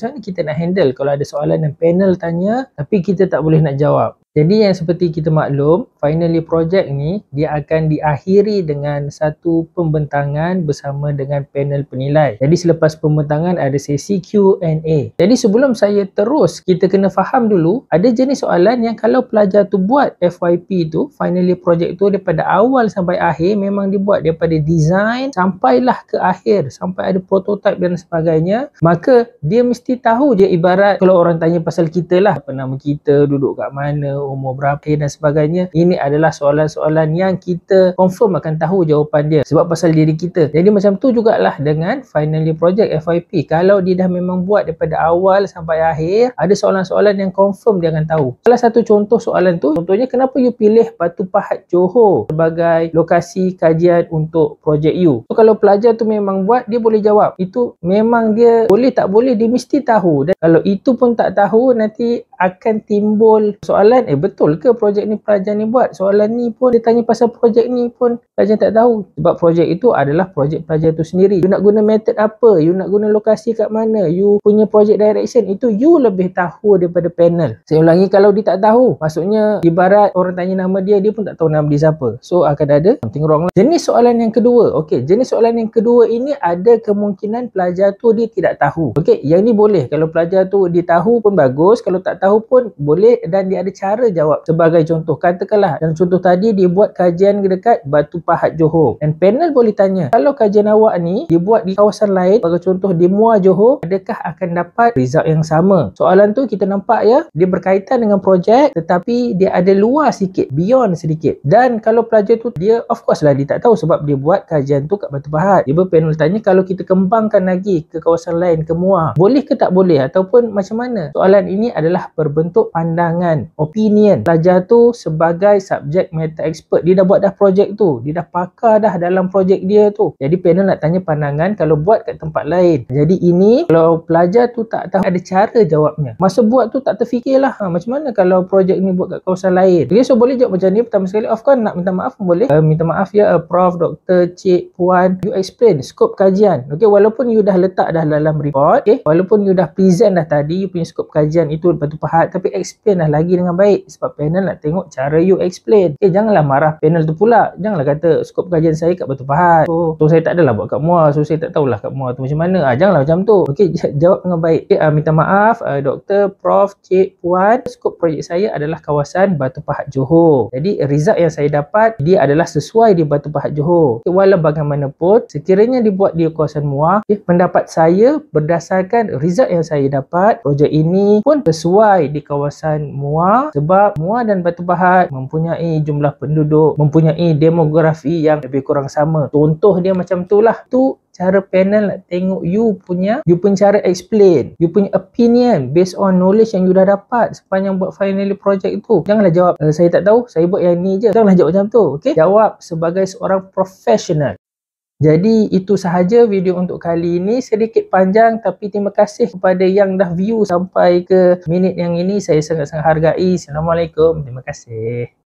macam mana kita nak handle kalau ada soalan yang panel tanya tapi kita tak boleh nak jawab jadi yang seperti kita maklum, final year project ni dia akan diakhiri dengan satu pembentangan bersama dengan panel penilai. Jadi selepas pembentangan ada sesi Q&A. Jadi sebelum saya terus, kita kena faham dulu ada jenis soalan yang kalau pelajar tu buat FYP tu, final year project tu daripada awal sampai akhir memang dibuat daripada design sampailah ke akhir sampai ada prototype dan sebagainya, maka dia mesti tahu je ibarat kalau orang tanya pasal kita lah, apa nama kita, duduk kat mana, umur berapa dan sebagainya ini adalah soalan-soalan yang kita confirm akan tahu jawapan dia sebab pasal diri kita jadi macam tu jugalah dengan final year project FIP kalau dia dah memang buat daripada awal sampai akhir ada soalan-soalan yang confirm dia akan tahu salah satu contoh soalan tu contohnya kenapa you pilih Batu Pahat Johor sebagai lokasi kajian untuk projek you so, kalau pelajar tu memang buat dia boleh jawab itu memang dia boleh tak boleh dia mesti tahu dan kalau itu pun tak tahu nanti akan timbul soalan eh betul ke projek ni pelajar ni buat soalan ni pun dia tanya pasal projek ni pun pelajar tak tahu sebab projek itu adalah projek pelajar tu sendiri you nak guna method apa you nak guna lokasi kat mana you punya projek direction itu you lebih tahu daripada panel saya ulangi kalau dia tak tahu maksudnya ibarat orang tanya nama dia dia pun tak tahu nama dia siapa so akan ada something wrong lah jenis soalan yang kedua ok jenis soalan yang kedua ini ada kemungkinan pelajar tu dia tidak tahu ok yang ni boleh kalau pelajar tu dia tahu pun bagus kalau tak tahu tahu pun boleh dan dia ada cara jawab sebagai contoh katakanlah dalam contoh tadi dia buat kajian dekat Batu Pahat Johor dan panel boleh tanya kalau kajian awak ni dibuat di kawasan lain sebagai contoh di Muar Johor adakah akan dapat result yang sama soalan tu kita nampak ya dia berkaitan dengan projek tetapi dia ada luar sikit beyond sedikit dan kalau pelajar tu dia of course lah dia tak tahu sebab dia buat kajian tu kat Batu Pahat dia berpanel tanya kalau kita kembangkan lagi ke kawasan lain ke Muar boleh ke tak boleh ataupun macam mana soalan ini adalah berbentuk pandangan, opinion pelajar tu sebagai subjek meta expert. Dia dah buat dah projek tu. Dia dah pakar dah dalam projek dia tu. Jadi panel nak tanya pandangan kalau buat kat tempat lain. Jadi ini kalau pelajar tu tak tahu ada cara jawabnya. Masa buat tu tak terfikirlah ha, macam mana kalau projek ni buat kat kawasan lain. Okay, so boleh jawab macam ni pertama sekali of course nak minta maaf boleh. Uh, minta maaf ya uh, Prof, Dr Cik, Puan. You explain skop kajian. Okay, walaupun you dah letak dah dalam report. Okay, walaupun you dah present dah tadi you punya skop kajian itu lepas tu Fahad tapi explain lah lagi dengan baik sebab panel nak tengok cara you explain. Eh janganlah marah panel tu pula. Janganlah kata skop kajian saya kat Batu Pahat. So, oh, so saya tak adalah buat kat Muar. So saya tak tahulah kat Muar tu macam mana. Ha, janganlah macam tu. Okey jawab dengan baik. Okay, uh, eh, ah, minta maaf uh, Doktor, Prof, Cik, Puan. Skop projek saya adalah kawasan Batu Pahat Johor. Jadi result yang saya dapat dia adalah sesuai di Batu Pahat Johor. Okay, walau bagaimanapun sekiranya dibuat di kawasan Muar. Okay, eh, pendapat saya berdasarkan result yang saya dapat projek ini pun sesuai terbaik di kawasan MUA sebab MUA dan Batu Pahat mempunyai jumlah penduduk, mempunyai demografi yang lebih kurang sama. Contoh dia macam tu lah. Tu cara panel nak tengok you punya you punya cara explain you punya opinion based on knowledge yang you dah dapat sepanjang buat final project tu janganlah jawab eh, saya tak tahu saya buat yang ni je janganlah jawab macam tu okay jawab sebagai seorang professional jadi itu sahaja video untuk kali ini sedikit panjang tapi terima kasih kepada yang dah view sampai ke minit yang ini saya sangat-sangat hargai. Assalamualaikum. Terima kasih.